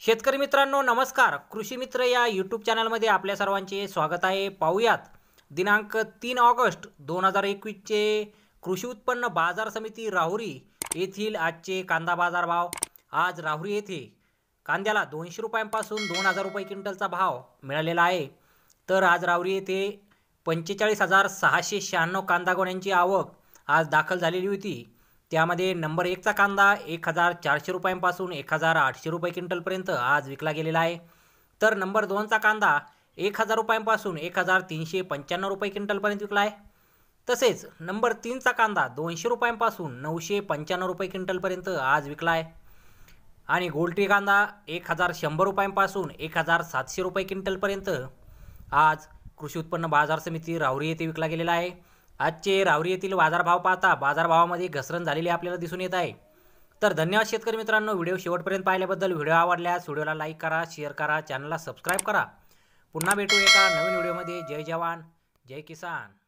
शेतकरी मित्रांनो नमस्कार कृषी मित्र या यूट्यूब चॅनलमध्ये आपल्या सर्वांचे स्वागत आहे पाहुयात दिनांक तीन ऑगस्ट दोन हजार एकवीसचे कृषी उत्पन्न बाजार समिती राहुरी येथील आजचे कांदा बाजार भाव आज राहुरी येथे कांद्याला दोनशे रुपयांपासून दोन हजार रुपये क्विंटलचा भाव मिळालेला आहे तर आज राहुरी येथे पंचेचाळीस हजार सहाशे शहाण्णव कांदा गोण्यांची आवक आज दाखल झालेली होती त्यामध्ये नंबर एकचा कांदा एक हजार चारशे रुपयांपासून एक हजार आठशे रुपये क्विंटलपर्यंत आज विकला गेलेला आहे तर नंबर दोनचा कांदा एक हजार रुपयांपासून एक हजार तीनशे पंच्याण्णव रुपये क्विंटलपर्यंत विकला आहे तसेच नंबर तीनचा कांदा दोनशे रुपयांपासून नऊशे पंच्याण्णव रुपये क्विंटलपर्यंत आज विकला आहे आणि गोल्टी कांदा एक हजार शंभर रुपयांपासून एक हजार सातशे रुपये क्विंटलपर्यंत आज कृषी उत्पन्न बाजार समिती राहुरी येथे विकला गेलेला आहे आजचे रावरी येथील बाजारभाव पाहता बाजारभावामध्ये घसरण झालेली आपल्याला दिसून येत आहे तर धन्यवाद शेतकरी मित्रांनो व्हिडिओ शेवटपर्यंत पाहिल्याबद्दल व्हिडिओ आवडल्यास व्हिडिओला लाईक करा शेअर करा चॅनलला सबस्क्राईब करा पुन्हा भेटू एका नवीन व्हिडिओमध्ये जय जवान जय किसान